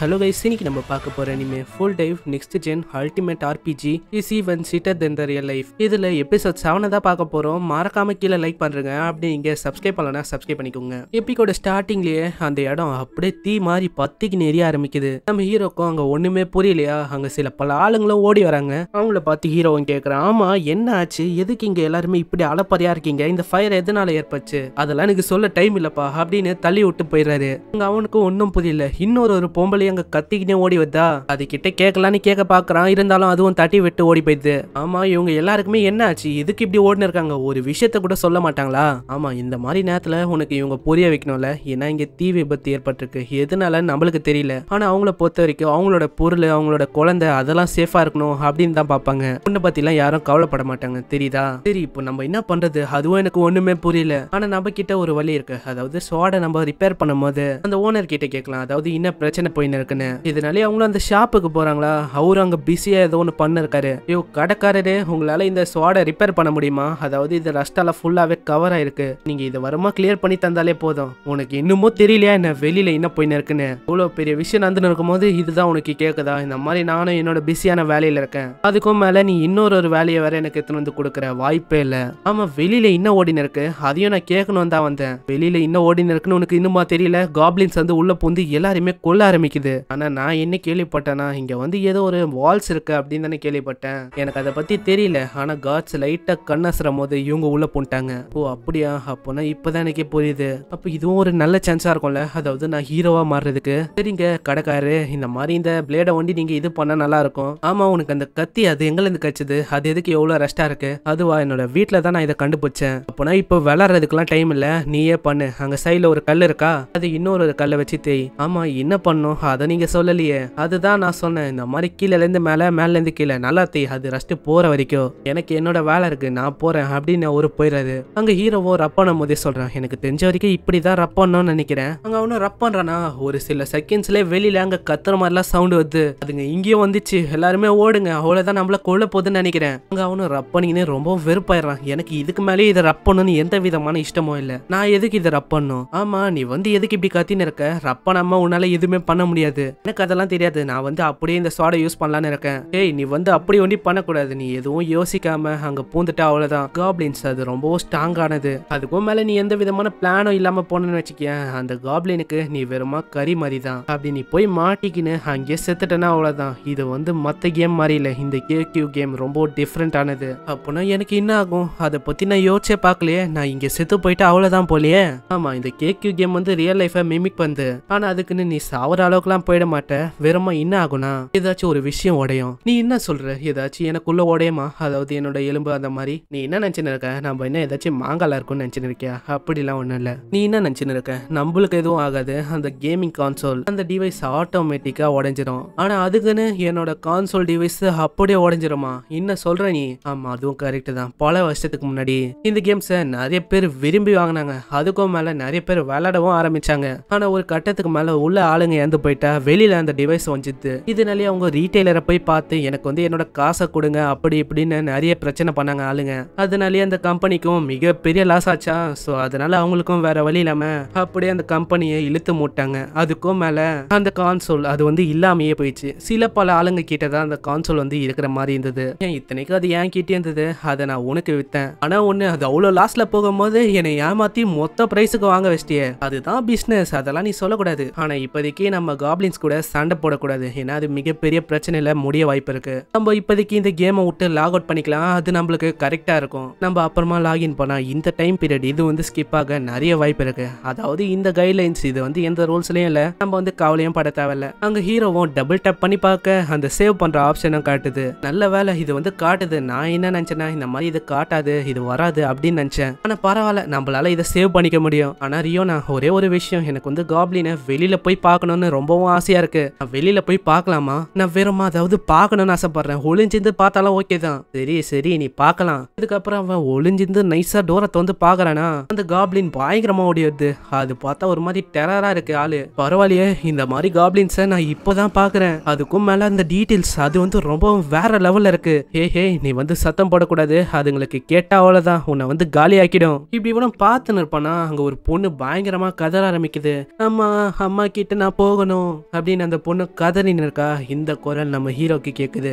hello guys இன்னைக்கு நம்ம பார்க்க போற இனிமே full dive next gen ultimate RPG is even shittier than the real life இதுல எபிசோட் செவனை தான் பார்க்க போறோம் மறக்காம கீழே லைக் பண்றேங்க அப்படி இங்க சப்ஸ்கிரைப் பண்ணலனா சப்ஸ்கிரைப் பண்ணிக்கோங்க எப்பிக்கோட ஸ்டார்டிங்லயே அந்த இடம் அப்படியே தீ மாதிரி பத்திக்கு நெறிய ஆரம்பிக்குது நம்ம ஹீரோக்கும் அங்க ஒண்ணுமே புரியலையா அங்க சில பல ஆளுங்களும் ஓடி வராங்க அவங்கள பார்த்து ஹீரோவும் கேட்கறான் ஆமா என்ன ஆச்சு எதுக்கு இங்க எல்லாருமே இப்படி அலப்பறையா இருக்கீங்க இந்த ஃபயர் எதனால ஏற்பச்சு அதெல்லாம் எனக்கு சொல்ல டைம் இல்லப்பா அப்படின்னு தள்ளி விட்டு போயிடுறாரு அவனுக்கு ஒன்னும் புரியல இன்னொரு ஒரு அங்க கத்திக்கிட்டே ஓடி வந்தா அது கிட்ட கேட்கலான்னு கேட்க பாக்குறான் இருந்தாலும் அதுவும் தட்டி விட்டு ஓடி போயிடுது ஆமா இவங்க எல்லாருக்குமே என்ன ஆச்சு இதுக்கு இப்படி ஓடினிருக்காங்க இருக்காங்க ஒரு விஷயத்த கூட சொல்ல மாட்டாங்களா ஆமா இந்த மாதிரி நேரத்துல உனக்கு இவங்க புரிய வைக்கணும்ல ஏன்னா இங்க தீ விபத்து ஏற்பட்டிருக்கு எதனால நம்மளுக்கு தெரியல ஆனா அவங்கள பொறுத்த வரைக்கும் அவங்களோட பொருள் அவங்களோட குழந்தை அதெல்லாம் சேஃபா இருக்கணும் அப்படின்னு தான் பார்ப்பாங்க பத்தி பத்திலாம் யாரும் கவலைப்பட மாட்டாங்க தெரியுதா சரி இப்போ நம்ம என்ன பண்றது அதுவும் எனக்கு ஒண்ணுமே புரியல ஆனா நம்ம கிட்ட ஒரு வழி இருக்கு அதாவது சோட நம்ம ரிப்பேர் பண்ணும் போது அந்த ஓனர் கிட்ட கேட்கலாம் அதாவது என்ன பிரச்சனை போயின்னு இருக்குன்னு இதனாலே அவங்களும் அந்த ஷாப்புக்கு போறாங்களா அவரு அங்க பிஸியா ஏதோ ஒன்று பண்ணிருக்காரு ஐயோ கடைக்காரரே உங்களால இந்த ஸ்வாடை ரிப்பேர் பண்ண முடியுமா அதாவது இது ரஸ்டால ஃபுல்லாவே கவர் ஆயிருக்கு நீங்க இதை வரமா கிளியர் பண்ணி தந்தாலே போதும் உனக்கு இன்னமும் தெரியலையா என்ன வெளியில என்ன போயின்னு இருக்குன்னு இவ்வளவு பெரிய விஷயம் நடந்துன்னு இருக்கும்போது இதுதான் உனக்கு கேக்குதா இந்த மாதிரி நானும் என்னோட பிஸியான வேலையில இருக்கேன் அதுக்கும் மேல நீ இன்னொரு ஒரு வேலையை வேற எனக்கு எடுத்துன்னு வந்து கொடுக்குற வாய்ப்பே இல்ல ஆமா வெளியில இன்னும் ஓடினு இருக்கு அதையும் நான் கேட்கணும் தான் வந்தேன் வெளியில இன்னும் ஓடினு இருக்குன்னு உனக்கு இன்னுமா தெரியல காப்ளின்ஸ் வந்து உள்ள பூந்து எல்லாருமே கொல்ல ஆரம்பிக்குது இருக்குது ஆனால் நான் என்ன கேள்விப்பட்டேன்னா இங்கே வந்து ஏதோ ஒரு வால்ஸ் இருக்கு அப்படின்னு தானே கேள்விப்பட்டேன் எனக்கு அதை பற்றி தெரியல ஆனால் காட்ஸ் லைட்டாக கண்ணசுற போது இவங்க உள்ளே போட்டாங்க ஓ அப்படியா அப்போனா இப்பதான் எனக்கே புரியுது அப்போ இதுவும் ஒரு நல்ல சான்ஸாக இருக்கும்ல அதாவது நான் ஹீரோவாக மாறுறதுக்கு சரிங்க கடைக்காரு இந்த மாதிரி இந்த பிளேடை ஒண்டி நீங்கள் இது பண்ணால் நல்லா இருக்கும் ஆமாம் உனக்கு அந்த கத்தி அது எங்கேருந்து கிடச்சிது அது எதுக்கு எவ்வளோ ரெஸ்ட்டாக இருக்கு அதுவா என்னோட வீட்டில் தான் நான் இதை கண்டுபிடிச்சேன் அப்போனா இப்போ விளாட்றதுக்குலாம் டைம் இல்லை நீயே பண்ணு அங்கே சைடில் ஒரு கல் இருக்கா அது இன்னொரு கல்லை வச்சு தேய் ஆமாம் என்ன பண்ணும் அதை நீங்கள் சொல்லலையே அதுதான் நான் சொன்னேன் இந்த மாதிரி கீழேருந்து மேலே மேலேருந்து கீழே நல்லா தெய் அது ரஸ்ட்டு போகிற வரைக்கும் எனக்கு என்னோட வேலை இருக்குது நான் போகிறேன் அப்படின்னு ஒரு போயிடுறாரு அங்கே ஹீரோவோ பண்ணும் போதே சொல்கிறான் எனக்கு தெரிஞ்ச வரைக்கும் இப்படி தான் ரப் பண்ணணும்னு நினைக்கிறேன் அங்கே அவனும் ரப் பண்ணுறானா ஒரு சில செகண்ட்ஸ்லேயே வெளியில் அங்கே கத்துற மாதிரிலாம் சவுண்டு வருது அதுங்க இங்கேயும் வந்துச்சு எல்லாருமே ஓடுங்க அவ்வளோதான் நம்மள கொள்ள போகுதுன்னு நினைக்கிறேன் அங்கே அவனும் ரப் பண்ணிக்கினே ரொம்ப வெறுப்பாயிடுறான் எனக்கு இதுக்கு மேலேயும் இதை ரப் பண்ணணும்னு எந்த விதமான இஷ்டமும் இல்லை நான் எதுக்கு இதை ரப் பண்ணும் ஆமாம் நீ வந்து எதுக்கு இப்படி கத்தின்னு இருக்க ரப் பண்ணாமல் உன்னால் எதுவுமே பண்ண முடியும் முடியாது எனக்கு அதெல்லாம் தெரியாது நான் வந்து அப்படியே இந்த சோடை யூஸ் பண்ணலான்னு இருக்கேன் ஏய் நீ வந்து அப்படி ஒண்டி பண்ணக்கூடாது நீ எதுவும் யோசிக்காம அங்க பூந்துட்டா அவ்வளவுதான் காப்ளின்ஸ் அது ரொம்பவும் ஸ்ட்ராங்கானது அதுக்கும் மேல நீ எந்த விதமான பிளானும் இல்லாம போனேன்னு வச்சுக்கேன் அந்த காப்ளினுக்கு நீ வெறுமா கறி மாதிரி தான் அப்படி நீ போய் மாட்டிக்கின்னு அங்கேயே செத்துட்டனா அவ்வளவுதான் இது வந்து மத்த கேம் மாதிரி இல்லை இந்த கே கியூ கேம் ரொம்ப டிஃப்ரெண்ட் ஆனது அப்படின்னா எனக்கு என்ன ஆகும் அதை பத்தி நான் யோசிச்சே பார்க்கலையே நான் இங்க செத்து போயிட்டு அவ்வளவுதான் போலயே ஆமா இந்த கே கியூ கேம் வந்து ரியல் லைஃபை மிமிக் பண்ணுது ஆனா அதுக்குன்னு நீ சாவர அளவுக்கு அளவுக்குலாம் போயிட மாட்டேன் வெறுமா என்ன ஆகுனா ஏதாச்சும் ஒரு விஷயம் உடையும் நீ என்ன சொல்ற ஏதாச்சும் எனக்குள்ள உடையமா அதாவது என்னோட எலும்பு அந்த மாதிரி நீ என்ன நினைச்சுன்னு இருக்க நம்ம என்ன ஏதாச்சும் மாங்காலா இருக்கும்னு நினைச்சுன்னு இருக்கியா அப்படிலாம் ஒண்ணும் இல்ல நீ என்ன நினைச்சுன்னு இருக்க நம்மளுக்கு எதுவும் ஆகாது அந்த கேமிங் கான்சோல் அந்த டிவைஸ் ஆட்டோமேட்டிக்காக உடஞ்சிரும் ஆனால் அதுக்குன்னு என்னோட கான்சோல் டிவைஸ் அப்படியே உடஞ்சிருமா என்ன சொல்ற நீ ஆமா அதுவும் கரெக்ட் தான் பல வருஷத்துக்கு முன்னாடி இந்த கேம்ஸை நிறைய பேர் விரும்பி வாங்கினாங்க அதுக்கும் மேலே நிறைய பேர் விளையாடவும் ஆரம்பிச்சாங்க ஆனால் ஒரு கட்டத்துக்கு மேலே உள்ள ஆளுங்க இறந்து போயிட்டு கிட்ட வெளியில் அந்த டிவைஸ் வந்துச்சு இதனாலேயே அவங்க ரீட்டைலரை போய் பார்த்து எனக்கு வந்து என்னோட காசை கொடுங்க அப்படி இப்படின்னு நிறைய பிரச்சனை பண்ணாங்க ஆளுங்க அதனாலே அந்த கம்பெனிக்கும் மிகப்பெரிய லாஸ் ஆச்சா ஸோ அதனால அவங்களுக்கும் வேற வழி இல்லாம அப்படியே அந்த கம்பெனியை இழுத்து மூட்டாங்க அதுக்கும் மேல அந்த கான்சோல் அது வந்து இல்லாமையே போயிடுச்சு சில பல ஆளுங்க கிட்ட தான் அந்த கான்சோல் வந்து இருக்கிற மாதிரி இருந்தது ஏன் இத்தனைக்கும் அது ஏன் கிட்டே இருந்தது அதை நான் உனக்கு வித்தேன் ஆனா ஒன்று அது அவ்வளோ லாஸ்ட்ல போகும்போது என்னை ஏமாத்தி மொத்த பிரைஸுக்கு வாங்க வச்சிட்டியே அதுதான் பிஸ்னஸ் அதெல்லாம் நீ சொல்லக்கூடாது ஆனா இப்போதைக்கு நம்ம காப்ளின்ஸ் கூட சண்டை போடக்கூடாது ஏன்னா அது மிகப்பெரிய பிரச்சனையில முடிய வாய்ப்பு இருக்கு நம்ம இப்போதைக்கு இந்த கேமை விட்டு லாக் அவுட் பண்ணிக்கலாம் அது நம்மளுக்கு கரெக்டாக இருக்கும் நம்ம அப்புறமா லாகின் பண்ணால் இந்த டைம் பீரியட் இது வந்து ஸ்கிப் ஆக நிறைய வாய்ப்பு இருக்கு அதாவது இந்த கைட்லைன்ஸ் இது வந்து எந்த ரூல்ஸ்லையும் இல்லை நம்ம வந்து கவலையும் பட தேவையில்ல அங்கே ஹீரோவும் டபுள் டப் பண்ணி பார்க்க அந்த சேவ் பண்ணுற ஆப்ஷனும் காட்டுது நல்ல வேலை இது வந்து காட்டுது நான் என்ன நினச்சேன்னா இந்த மாதிரி இது காட்டாது இது வராது அப்படின்னு நினச்சேன் ஆனால் பரவாயில்ல நம்மளால இதை சேவ் பண்ணிக்க முடியும் ஆனால் ரியோனா ஒரே ஒரு விஷயம் எனக்கு வந்து காப்ளினை வெளியில் போய் பார்க்கணும்னு ரொம்ப போகவும் ஆசையா இருக்கு நான் வெளியில போய் பார்க்கலாமா நான் வேறமா அதாவது பார்க்கணும்னு ஆசைப்படுறேன் ஒளிஞ்சிருந்து பார்த்தாலும் ஓகே தான் சரி சரி நீ பார்க்கலாம் இதுக்கப்புறம் அவன் ஒளிஞ்சிருந்து நைஸா டோரை வந்து பாக்குறானா அந்த காப்ளின் பயங்கரமா ஓடி வருது அது பார்த்தா ஒரு மாதிரி டெரரா இருக்கு ஆளு பரவாயில்லையே இந்த மாதிரி காப்ளின்ஸ நான் இப்போதான் பாக்குறேன் அதுக்கும் மேல அந்த டீட்டெயில்ஸ் அது வந்து ரொம்ப வேற லெவல்ல இருக்கு ஹே ஹே நீ வந்து சத்தம் போடக்கூடாது அதுங்களுக்கு கேட்டா அவ்வளவுதான் உன்னை வந்து காலி ஆக்கிடும் இப்படி இவனும் பார்த்து நிற்பானா அங்க ஒரு பொண்ணு பயங்கரமா கதற ஆரம்பிக்குது அம்மா அம்மா கிட்ட நான் போகணும் அப்படின்னு அந்த பொண்ணு கதறின்னு இருக்கா இந்த குரல் நம்ம ஹீரோக்கு கேட்குது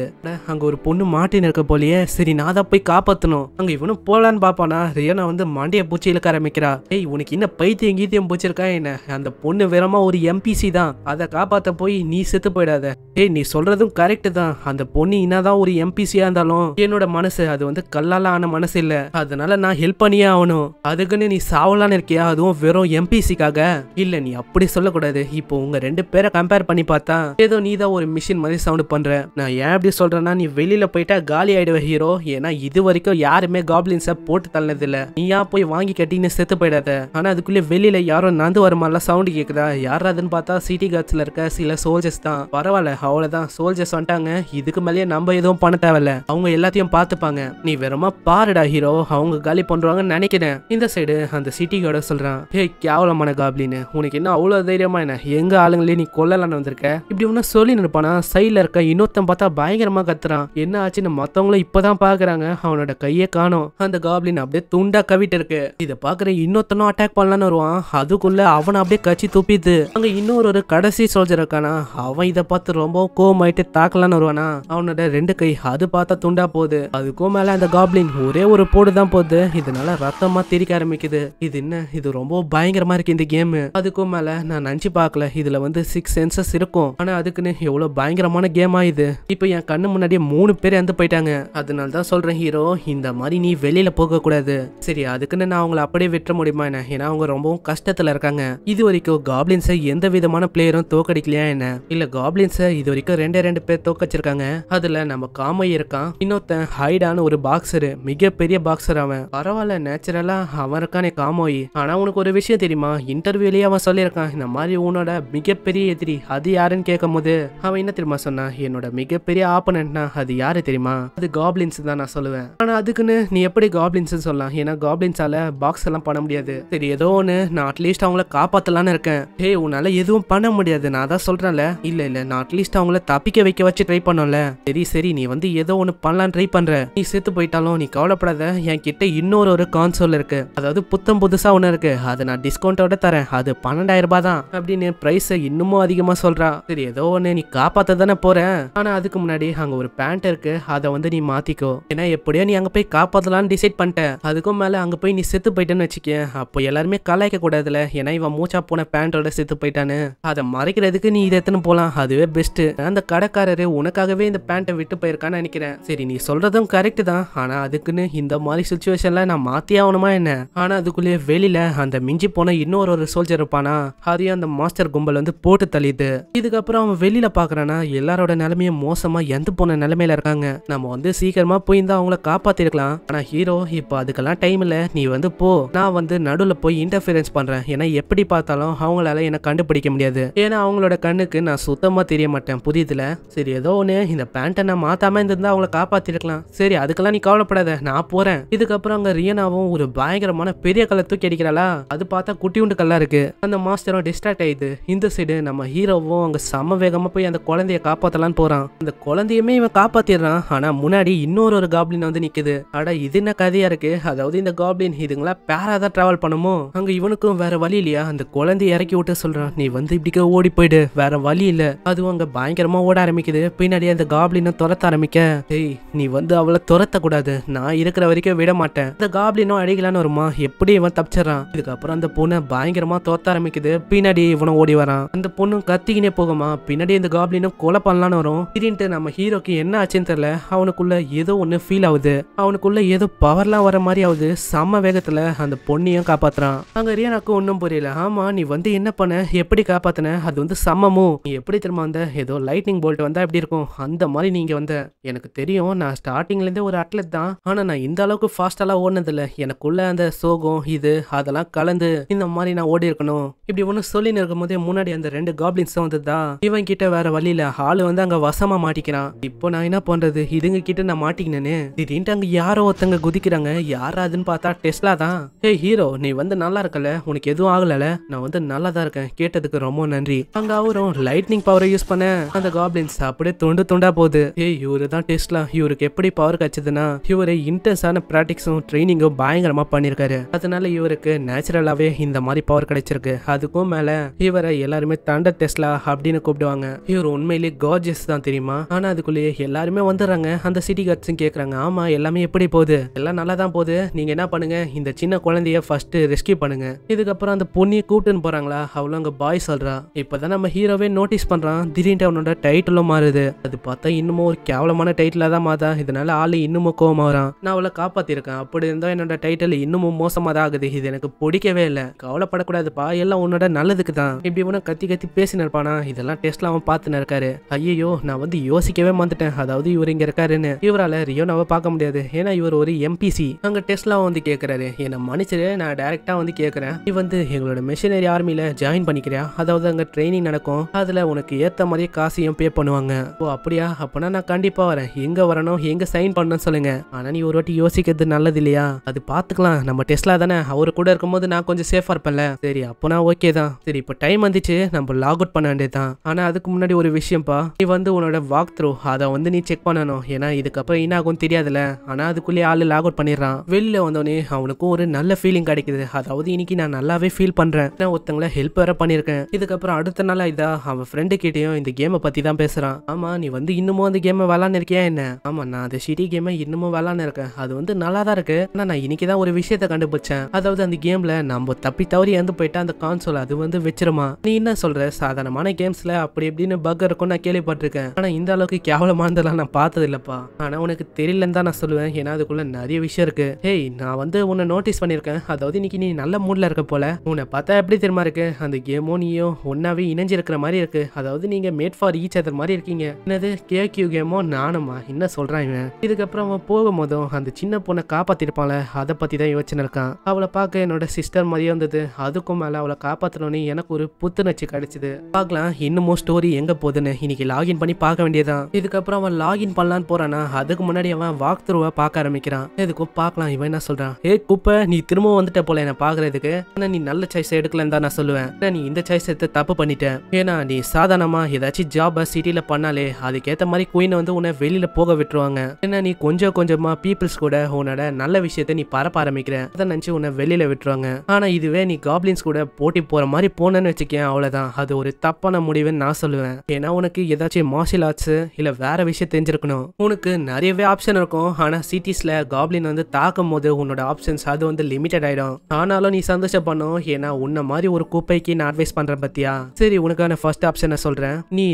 அங்க ஒரு பொண்ணு மாட்டின்னு இருக்க போலயே சரி நான் தான் போய் காப்பாத்தணும் அங்க இவனும் போலான்னு பாப்பானா ரியனா வந்து மண்டைய பூச்சி இழுக்க ஆரம்பிக்கிறா ஏய் உனக்கு என்ன பைத்தியம் கீத்தியம் பூச்சிருக்கா என்ன அந்த பொண்ணு வெறமா ஒரு எம்பிசி தான் அதை காப்பாத்த போய் நீ செத்து போயிடாத ஏய் நீ சொல்றதும் கரெக்ட் தான் அந்த பொண்ணு என்னதான் ஒரு எம்பிசியா இருந்தாலும் என்னோட மனசு அது வந்து கல்லால ஆன மனசு இல்ல அதனால நான் ஹெல்ப் பண்ணியே ஆகணும் அதுக்குன்னு நீ சாவலான்னு இருக்கியா அதுவும் வெறும் எம்பிசிக்காக இல்ல நீ அப்படி சொல்லக்கூடாது இப்போ உங்க ரெண்டு பேர் வேற கம்பேர் பண்ணி பார்த்தா ஏதோ நீ தான் ஒரு மிஷின் மாதிரி சவுண்ட் பண்ற நான் ஏன் அப்படி சொல்றேன்னா நீ வெளியில போயிட்டா காலி ஆயிடுவ ஹீரோ ஏன்னா இது வரைக்கும் யாருமே காப்ளின்ஸ போட்டு நீ நீயா போய் வாங்கி கட்டின்னு செத்து போயிடாத ஆனா அதுக்குள்ளே வெளியில யாரும் நந்து வர மாதிரிலாம் சவுண்டு கேக்குதா யாராதுன்னு பார்த்தா சிட்டி கார்ட்ஸ்ல இருக்க சில சோல்ஜர்ஸ் தான் பரவாயில்ல அவ்வளவுதான் சோல்ஜர்ஸ் வந்துட்டாங்க இதுக்கு மேலேயே நம்ம எதுவும் பண்ண தேவையில்ல அவங்க எல்லாத்தையும் பார்த்துப்பாங்க நீ வெறுமா பாருடா ஹீரோ அவங்க காலி பண்றாங்கன்னு நினைக்கிறேன் இந்த சைடு அந்த சிட்டி கார்ட சொல்றான் ஹே கேவலமான காப்ளின்னு உனக்கு என்ன அவ்வளவு தைரியமா என்ன எங்க ஆளுங்களே நீ கொல்லலான்னு வந்திருக்க இப்படி ஒண்ணு சொல்லி நினைப்பானா சைட்ல இருக்க இன்னொருத்தன் பார்த்தா பயங்கரமா கத்துறான் என்ன ஆச்சுன்னு மத்தவங்களும் இப்போதான் பாக்குறாங்க அவனோட கையை காணும் அந்த காப்ளின் அப்படியே துண்டா கவிட்டு இருக்கு இதை பாக்குற இன்னொருத்தனும் அட்டாக் பண்ணலான்னு வருவான் அதுக்குள்ள அவனை அப்படியே கச்சி துப்பிது அங்க இன்னொரு ஒரு கடைசி சோல்ஜர் இருக்கானா அவன் இதை பார்த்து ரொம்ப கோமாயிட்டு தாக்கலான்னு வருவானா அவனோட ரெண்டு கை அது பார்த்தா துண்டா போகுது அதுக்கும் மேல அந்த காப்ளின் ஒரே ஒரு போடு தான் போகுது இதனால ரத்தமா திரிக்க ஆரம்பிக்குது இது என்ன இது ரொம்ப பயங்கரமா இருக்கு இந்த கேம் அதுக்கும் மேல நான் நினச்சி பார்க்கல இதுல வந்து சிக்ஸ் சிக்ஸ் சென்சஸ் இருக்கும் ஆனா அதுக்குன்னு எவ்வளவு பயங்கரமான கேம் ஆயுது இப்போ என் கண்ணு முன்னாடியே மூணு பேர் இறந்து போயிட்டாங்க அதனால தான் சொல்றேன் ஹீரோ இந்த மாதிரி நீ வெளியில போக கூடாது சரி அதுக்குன்னு நான் அவங்கள அப்படியே விட்டுற முடியுமா என்ன ஏன்னா அவங்க ரொம்பவும் கஷ்டத்துல இருக்காங்க இது வரைக்கும் காப்ளின்ஸை எந்த விதமான பிளேயரும் தோக்கடிக்கலையா என்ன இல்ல காப்ளின்ஸை இது வரைக்கும் ரெண்டே ரெண்டு பேர் தோக்கச்சிருக்காங்க அதுல நம்ம காமை இருக்கான் இன்னொருத்தன் ஹைடான ஒரு பாக்ஸரு மிகப்பெரிய பாக்ஸர் அவன் பரவாயில்ல நேச்சுரலா அவன் இருக்கானே காமோயி ஆனா உனக்கு ஒரு விஷயம் தெரியுமா இன்டர்வியூலயே அவன் சொல்லியிருக்கான் இந்த மாதிரி உன்னோட மிகப்பெரிய எதிரி அது யாருன்னு கேட்கும் போது அவன் என்ன தெரியுமா சொன்னா என்னோட மிகப்பெரிய ஆப்பனண்ட்னா அது யாரு தெரியுமா அது காப்ளின்ஸ் தான் நான் சொல்லுவேன் ஆனா அதுக்குன்னு நீ எப்படி காப்ளின்ஸ் சொல்லலாம் ஏன்னா காப்ளின்ஸால பாக்ஸ் எல்லாம் பண்ண முடியாது சரி ஏதோ ஒண்ணு நான் அட்லீஸ்ட் அவங்கள காப்பாத்தலாம்னு இருக்கேன் ஹே உன்னால எதுவும் பண்ண முடியாது நான் தான் சொல்றேன்ல இல்ல இல்ல நான் அட்லீஸ்ட் அவங்கள தப்பிக்க வைக்க வச்சு ட்ரை பண்ணல சரி சரி நீ வந்து ஏதோ ஒண்ணு பண்ணலான்னு ட்ரை பண்ற நீ செத்து போயிட்டாலும் நீ கவலைப்படாத என் கிட்ட இன்னொரு ஒரு கான்சோல் இருக்கு அதாவது புத்தம் புதுசா ஒண்ணு இருக்கு அதை நான் டிஸ்கவுண்டோட தரேன் அது பன்னெண்டாயிரம் ரூபாய் தான் அப்படின்னு பிரைஸ் இன்னமும் இன்னமும் அதிகமாக சொல்கிறான் சரி ஏதோ ஒன்று நீ காப்பாற்ற தானே போகிறேன் ஆனால் அதுக்கு முன்னாடி அங்கே ஒரு பேண்ட் இருக்கு அதை வந்து நீ மாற்றிக்கோ ஏன்னா எப்படியோ நீ அங்கே போய் காப்பாற்றலான்னு டிசைட் பண்ணிட்டேன் அதுக்கும் மேலே அங்கே போய் நீ செத்து போயிட்டேன்னு வச்சுக்க அப்போ எல்லாருமே கலாய்க்க கூடாதுல ஏன்னா இவன் மூச்சா போன பேண்டோட செத்து போயிட்டான்னு அதை மறைக்கிறதுக்கு நீ இதை எத்தனை போகலாம் அதுவே பெஸ்ட்டு அந்த கடைக்காரரு உனக்காகவே இந்த பேண்ட்டை விட்டு போயிருக்கான்னு நினைக்கிறேன் சரி நீ சொல்கிறதும் கரெக்ட் தான் ஆனால் அதுக்குன்னு இந்த மாதிரி சுச்சுவேஷனில் நான் மாற்றி ஆகணுமா என்ன ஆனால் அதுக்குள்ளேயே வெளியில் அந்த மிஞ்சி போன இன்னொரு ஒரு சோல்ஜர் இருப்பானா அதையும் அந்த மாஸ்டர் கும்பல் வந்து போட்டு கண்ணுக்கு தள்ளிது இதுக்கப்புறம் அவன் வெளியில பாக்குறானா எல்லாரோட நிலைமையும் மோசமா எந்த போன நிலைமையில இருக்காங்க நம்ம வந்து சீக்கிரமா போய் இருந்தா அவங்கள காப்பாத்திருக்கலாம் ஆனா ஹீரோ இப்போ அதுக்கெல்லாம் டைம் இல்ல நீ வந்து போ நான் வந்து நடுவுல போய் இன்டர்ஃபியரன்ஸ் பண்றேன் ஏன்னா எப்படி பார்த்தாலும் அவங்களால என்ன கண்டுபிடிக்க முடியாது ஏன்னா அவங்களோட கண்ணுக்கு நான் சுத்தமா தெரிய மாட்டேன் புதியதுல சரி ஏதோ ஒண்ணு இந்த பேண்ட்டை நான் மாத்தாம இருந்திருந்தா அவங்கள காப்பாத்திருக்கலாம் சரி அதுக்கெல்லாம் நீ கவலைப்படாத நான் போறேன் இதுக்கப்புறம் அங்க ரியனாவும் ஒரு பயங்கரமான பெரிய கல்லை தூக்கி அடிக்கிறாளா அது பார்த்தா உண்டு கல்லா இருக்கு அந்த மாஸ்டரும் டிஸ்ட்ராக்ட் ஆயிடுது இந்த சைடு நம்ம நம்ம ஹீரோவும் அங்க சம வேகமா போய் அந்த குழந்தைய காப்பாத்தலாம்னு போறான் அந்த குழந்தையுமே இவன் காப்பாற்றிடுறான் ஆனா முன்னாடி இன்னொரு ஒரு காப்ளின் வந்து நிக்குது அட இது என்ன கதையா இருக்கு அதாவது இந்த காப்ளின் இதுங்களா பேரா தான் ட்ராவல் பண்ணுமோ அங்க இவனுக்கும் வேற வழி இல்லையா அந்த குழந்தைய இறக்கி விட்டு சொல்றான் நீ வந்து இப்படிக்க ஓடி போயிடு வேற வழி இல்ல அதுவும் அங்க பயங்கரமா ஓட ஆரம்பிக்குது பின்னாடி அந்த காப்ளினை துரத்த ஆரம்பிக்க ஏய் நீ வந்து அவளை துரத்தக்கூடாது நான் இருக்கிற வரைக்கும் விட மாட்டேன் இந்த காப்ளினும் அடிக்கலான்னு வருமா எப்படி இவன் தப்பிச்சிடறான் இதுக்கப்புறம் அந்த பொண்ணை பயங்கரமா துரத்த ஆரம்பிக்குது பின்னாடி இவனை ஓடி வரான் அந்த பொண்ணு பொண்ணும் கத்திக்கினே போகுமா பின்னாடி இந்த காப்ளினும் கொலை பண்ணலான்னு வரும் திடீர்னு நம்ம ஹீரோக்கு என்ன ஆச்சுன்னு தெரியல அவனுக்குள்ள ஏதோ ஒன்று ஃபீல் ஆகுது அவனுக்குள்ள ஏதோ பவர்லாம் வர மாதிரி ஆகுது செம்ம வேகத்தில் அந்த பொண்ணையும் காப்பாத்துறான் அங்க ரியானாக்கு ஒன்றும் புரியல ஆமா நீ வந்து என்ன பண்ண எப்படி காப்பாத்தின அது வந்து சமமும் நீ எப்படி திரும்ப வந்த ஏதோ லைட்னிங் போல்ட் வந்தா எப்படி இருக்கும் அந்த மாதிரி நீங்க வந்த எனக்கு தெரியும் நான் ஸ்டார்டிங்லேருந்தே ஒரு அட்லெட் தான் ஆனா நான் இந்த அளவுக்கு ஃபாஸ்டாலாம் ஓடினதில்ல எனக்குள்ள அந்த சோகம் இது அதெல்லாம் கலந்து இந்த மாதிரி நான் ஓடி இருக்கணும் இப்படி ஒன்று சொல்லின்னு இருக்கும் போதே முன்னாடி அந்த ரெண்டு காப்ளின்ஸ் வந்ததுதான் இவன் கிட்ட வேற வழியில ஆளு வந்து அங்க வசமா மாட்டிக்கிறான் இப்போ நான் என்ன பண்றது இதுங்க கிட்ட நான் மாட்டிக்கினேன்னு திடீர்னு அங்க யாரோ ஒருத்தங்க குதிக்கிறாங்க யாராதுன்னு பார்த்தா டெஸ்லா தான் ஹே ஹீரோ நீ வந்து நல்லா இருக்கல உனக்கு எதுவும் ஆகல நான் வந்து நல்லா தான் இருக்கேன் கேட்டதுக்கு ரொம்ப நன்றி அங்க அவரும் லைட்னிங் பவரை யூஸ் பண்ண அந்த காப்ளின்ஸ் அப்படியே தொண்டு தொண்டா போகுது ஹே இவரு தான் டெஸ்லா இவருக்கு எப்படி பவர் கிடைச்சதுன்னா இவரு இன்டென்ஸான ப்ராக்டிக்ஸும் ட்ரைனிங்கும் பயங்கரமா பண்ணிருக்காரு அதனால இவருக்கு நேச்சுரலாவே இந்த மாதிரி பவர் கிடைச்சிருக்கு அதுக்கும் மேல இவரை எல்லாருமே தாண்ட ஹாண்டா டெஸ்லா அப்படின்னு கூப்பிடுவாங்க இவர் உண்மையிலேயே கார்ஜியஸ் தான் தெரியுமா ஆனா அதுக்குள்ளேயே எல்லாருமே வந்துடுறாங்க அந்த சிட்டி கார்ட்ஸும் கேட்குறாங்க ஆமா எல்லாமே எப்படி போகுது எல்லாம் நல்லா தான் போகுது நீங்க என்ன பண்ணுங்க இந்த சின்ன குழந்தைய ஃபர்ஸ்ட் ரெஸ்கியூ பண்ணுங்க இதுக்கப்புறம் அந்த பொண்ணியை கூப்பிட்டுன்னு போறாங்களா அவ்வளோ அங்க பாய் சொல்றா இப்பதான் நம்ம ஹீரோவே நோட்டீஸ் பண்றான் திடீர்னு அவனோட டைட்டிலும் மாறுது அது பார்த்தா இன்னமும் ஒரு கேவலமான டைட்டிலா தான் மாதா இதனால ஆளு இன்னமும் கோவமா வரான் நான் அவளை காப்பாத்திருக்கேன் அப்படி இருந்தா என்னோட டைட்டில் இன்னமும் மோசமா தான் ஆகுது இது எனக்கு பிடிக்கவே இல்லை கவலைப்படக்கூடாதுப்பா எல்லாம் உன்னோட நல்லதுக்கு தான் இப்படி உன கத்தி கத்தி பேசின்னு இருப்பானா இதெல்லாம் டெஸ்ட்லாம் அவன் பார்த்துன்னு இருக்காரு ஐயோ நான் வந்து யோசிக்கவே மாந்துட்டேன் அதாவது இவர் இங்க இருக்காருன்னு இவரால் ரியோனாவை பார்க்க முடியாது ஏன்னா இவர் ஒரு எம்பிசி அங்க டெஸ்ட்லாம் வந்து கேட்கிறாரு என்னை மன்னிச்சிரு நான் டைரக்டா வந்து கேட்கிறேன் நீ வந்து எங்களோட மிஷினரி ஆர்மியில ஜாயின் பண்ணிக்கிறியா அதாவது அங்க ட்ரைனிங் நடக்கும் அதுல உனக்கு ஏத்த மாதிரி காசையும் பே பண்ணுவாங்க ஓ அப்படியா அப்பனா நான் கண்டிப்பா வரேன் எங்க வரணும் எங்க சைன் பண்ணு சொல்லுங்க ஆனா நீ ஒரு வாட்டி யோசிக்கிறது நல்லது இல்லையா அது பாத்துக்கலாம் நம்ம டெஸ்ட்லா தானே அவரு கூட இருக்கும்போது நான் கொஞ்சம் சேஃபா இருப்பேன்ல சரி அப்பனா ஓகே தான் சரி இப்போ டைம் வந்துச்சு நம்ம லாக் அவுட் பண்ண வேண்டியது தான் ஆனால் அதுக்கு முன்னாடி ஒரு விஷயம்ப்பா நீ வந்து உன்னோட வாக் த்ரூ அதை வந்து நீ செக் பண்ணணும் ஏன்னா இதுக்கப்புறம் என்ன ஆகும் தெரியாதுல்ல ஆனால் அதுக்குள்ளேயே ஆள் லாக் அவுட் பண்ணிடுறான் வெளியில் வந்தோடனே அவனுக்கும் ஒரு நல்ல ஃபீலிங் கிடைக்குது அதாவது இன்னைக்கு நான் நல்லாவே ஃபீல் பண்ணுறேன் நான் ஒருத்தங்களை ஹெல்ப் வேற பண்ணியிருக்கேன் இதுக்கப்புறம் அடுத்த நாள் இதா அவன் ஃப்ரெண்டு கிட்டேயும் இந்த கேமை பற்றி தான் பேசுகிறான் ஆமாம் நீ வந்து இன்னமும் அந்த கேமை விளாண்டு இருக்கியா என்ன ஆமாம் நான் அந்த ஷிட்டி கேமை இன்னமும் விளாண்டு இருக்கேன் அது வந்து நல்லா தான் இருக்கு ஆனால் நான் இன்னைக்கு தான் ஒரு விஷயத்தை கண்டுபிடிச்சேன் அதாவது அந்த கேமில் நம்ம தப்பி தவறி இறந்து போயிட்டா அந்த கான்சோல் அது வந்து வச்சிருமா நீ என்ன சொல்ற சாதாரணமான கேம்ஸ்ல அப்படி இப்படின்னு பக் இருக்கும் நான் கேள்விப்பட்டிருக்கேன் ஆனா இந்த அளவுக்கு கேவலமானதெல்லாம் நான் பார்த்தது இல்லப்பா ஆனா உனக்கு தெரியலன்னு தான் நான் சொல்லுவேன் ஏன்னா அதுக்குள்ள நிறைய விஷயம் இருக்கு ஹேய் நான் வந்து உன்னை நோட்டீஸ் பண்ணியிருக்கேன் அதாவது இன்னைக்கு நீ நல்ல மூட்ல இருக்க போல உன்னை பார்த்தா எப்படி தெரியுமா இருக்கு அந்த கேமோ நீயோ ஒன்னாவே இணைஞ்சிருக்கிற மாதிரி இருக்கு அதாவது நீங்க மேட் ஃபார் ஈச் அதர் மாதிரி இருக்கீங்க என்னது கே கியூ கேமோ நானுமா என்ன சொல்றான் இவன் இதுக்கப்புறம் அவன் போகும்போதும் அந்த சின்ன பொண்ணை காப்பாற்றிருப்பான்ல அதை பத்தி தான் யோசனை இருக்கான் அவளை பார்க்க என்னோட சிஸ்டர் மாதிரியே வந்தது அதுக்கும் மேல அவளை காப்பாற்றணும்னு எனக்கு ஒரு புத்துணர்ச்சி கிடைச்சு கிடைச்சது பாக்கலாம் இன்னமும் ஸ்டோரி எங்க போதுன்னு இன்னைக்கு லாகின் பண்ணி பார்க்க வேண்டியதான் இதுக்கப்புறம் அவன் லாகின் பண்ணலான்னு போறானா அதுக்கு முன்னாடி அவன் வாக் த்ரூவை பார்க்க ஆரம்பிக்கிறான் இதுக்கும் பார்க்கலாம் இவன் என்ன சொல்றான் ஏ குப்ப நீ திரும்ப வந்துட்ட போல என்ன பாக்குறதுக்கு ஆனா நீ நல்ல சாய்ஸ் எடுக்கலன்னு தான் நான் சொல்லுவேன் நீ இந்த சாய்ஸ் எடுத்து தப்பு பண்ணிட்டேன் ஏன்னா நீ சாதாரணமா ஏதாச்சும் ஜாப சிட்டில பண்ணாலே அதுக்கேத்த மாதிரி குயின் வந்து உன்னை வெளியில போக விட்டுருவாங்க ஏன்னா நீ கொஞ்சம் கொஞ்சமா பீப்புள்ஸ் கூட உன்னோட நல்ல விஷயத்த நீ பரப்ப ஆரம்பிக்கிற அதை நினைச்சு உன்னை வெளியில விட்டுருவாங்க ஆனா இதுவே நீ காப்ளின்ஸ் கூட போட்டி போற மாதிரி போனேன்னு வச்சுக்கேன் அவ்வளவுதான் அது ஒரு தப்பான முடிவுன்னு நான் சொல்லுவேன் ஏன்னா உனக்கு ஏதாச்சும் மார்ஷியல் ஆர்ட்ஸ் இல்ல வேற விஷயம் தெரிஞ்சிருக்கணும் உனக்கு நிறையவே ஆப்ஷன் இருக்கும் ஆனா சிட்டிஸ்ல காப்ளின் வந்து தாக்கும் போது உன்னோட ஆப்ஷன்ஸ் அது வந்து லிமிடெட் ஆயிடும் ஆனாலும் நீ சந்தோஷம் பண்ணும் ஏன்னா உன்ன மாதிரி ஒரு குப்பைக்கு நான் அட்வைஸ் பண்றேன் பத்தியா சரி உனக்கான ஃபர்ஸ்ட் ஆப்ஷன் சொல்றேன் நீ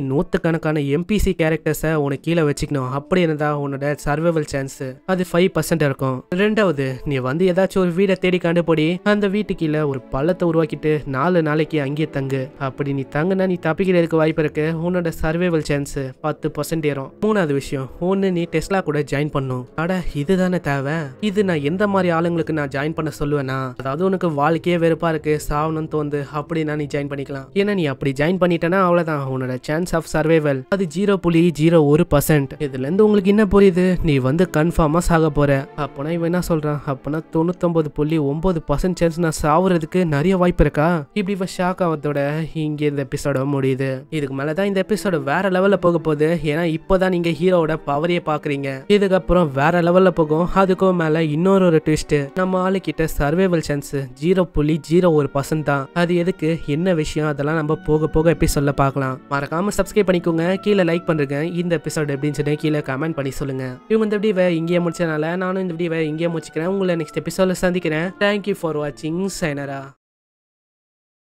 கணக்கான எம்பிசி கேரக்டர்ஸை உனக்கு கீழே வச்சுக்கணும் அப்படி இருந்தா உன்னோட சர்வைவல் சான்ஸ் அது ஃபைவ் பர்சன்ட் இருக்கும் ரெண்டாவது நீ வந்து ஏதாச்சும் ஒரு வீடை தேடி கண்டுபிடி அந்த வீட்டு கீழே ஒரு பள்ளத்தை உருவாக்கிட்டு நாலு நாளைக்கு அங்கேயே தங்கு அப்படி நீ தங்கினா நீ தப்பிக்கிறதுக்கு வாய்ப்பு இருக்கு உன்னோட சர்வைவல் சான்ஸ் பத்து பர்சன்ட் ஏறும் மூணாவது விஷயம் ஒன்னு நீ டெஸ்லா கூட ஜாயின் பண்ணும் அட இதுதானே தேவை இது நான் எந்த மாதிரி ஆளுங்களுக்கு நான் ஜாயின் பண்ண சொல்லுவேனா அதாவது உனக்கு வாழ்க்கையே வெறுப்பா இருக்கு சாவணும் தோந்து அப்படின்னா நீ ஜாயின் பண்ணிக்கலாம் ஏன்னா நீ அப்படி ஜாயின் பண்ணிட்டனா அவ்வளவுதான் உன்னோட சான்ஸ் ஆஃப் சர்வைவல் அது ஜீரோ புள்ளி ஜீரோ ஒரு பர்சன்ட் இதுல இருந்து உங்களுக்கு என்ன புரியுது நீ வந்து கன்ஃபார்மா சாக போற அப்பனா இவன் என்ன சொல்றான் அப்பனா ஒன்பது புள்ளி ஒன்பது பர்சன்ட் சான்ஸ் நான் சாவுறதுக்கு நிறைய வாய்ப்பு இருக்கா இப்படி இவன் ஷாக் ஆகிறதோட இங்க இந்த எபிசோட முடியுது இதுக்கு மேலே தான் இந்த எபிசோடு வேற லெவலில் போக போகுது ஏன்னா இப்போ தான் நீங்கள் ஹீரோவோட பவரையே பார்க்குறீங்க இதுக்கப்புறம் வேற லெவலில் போகும் அதுக்கும் மேலே இன்னொரு ஒரு ட்விஸ்ட்டு நம்ம ஆளுக்கிட்ட சர்வைவல் சான்ஸ் ஜீரோ புள்ளி ஜீரோ ஒரு பர்சன்ட் தான் அது எதுக்கு என்ன விஷயம் அதெல்லாம் நம்ம போக போக எபிசோட்ல பார்க்கலாம் மறக்காமல் சப்ஸ்கிரைப் பண்ணிக்கோங்க கீழே லைக் பண்ணுறேங்க இந்த எபிசோட் எப்படின்னு சொல்லி கீழே கமெண்ட் பண்ணி சொல்லுங்கள் இவங்க இந்த வீடியோவை இங்கேயே முடிச்சதுனால நானும் இந்த வீடியோவை இங்கேயே முடிச்சுக்கிறேன் உங்களை நெக்ஸ்ட் எபிசோடில் சந்திக்கிறேன் தேங்க்யூ ஃபார் வாட்சிங் சைனரா